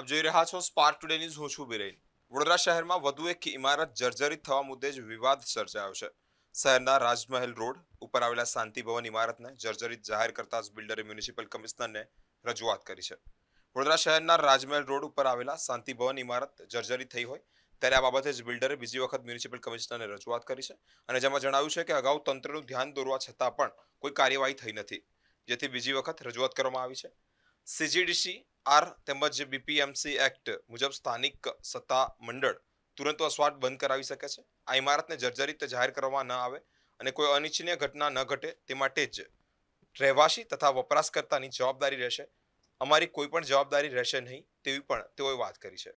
આપ જોઈ રહ્યા છો સ્પાર્ક ટુડે ન્યૂઝ હું છું બિરેન વડોદરા શહેરમાં વધુ એક ઇમારત જર્જરિત થવા મુદ્દે જ વિવાદ સર્જાયો છે શહેરના રાજમહેલ રોડ ઉપર આવેલા શાંતિ ભવન ઇમારતને જર્જરિત જાહેર કરતા જ બિલ્ડરે મ્યુનિસિપલ કમિશનરને રજૂઆત કરી છે વડોદરા શહેરના રાજમહેલ રોડ ઉપર આવેલા શાંતિ ભવન ઇમારત જર્જરિત થઈ હોય ત્યારે આ બાબતે જ બિલ્ડરે બીજી વખત મ્યુનિસિપલ કમિશનરને રજૂઆત કરી છે અને જેમાં જણાવ્યું છે કે અગાઉ તંત્રનું ધ્યાન દોરવા છતાં પણ કોઈ કાર્યવાહી થઈ નથી જેથી બીજી વખત રજૂઆત કરવામાં આવી છે સીજીડીસી આર તેમજ બીપીએમસી એક્ટ મુજબ સ્થાનિક સત્તા મંડળ તુરંત વસવાટ બંધ કરાવી શકે છે આ ઇમારતને જર્જરિત જાહેર કરવામાં ન આવે અને કોઈ અનિચ્છનીય ઘટના ન ઘટે તે માટે જ રહેવાસી તથા વપરાશકર્તાની જવાબદારી રહેશે અમારી કોઈ પણ જવાબદારી રહેશે નહીં તેવી પણ તેઓએ વાત કરી છે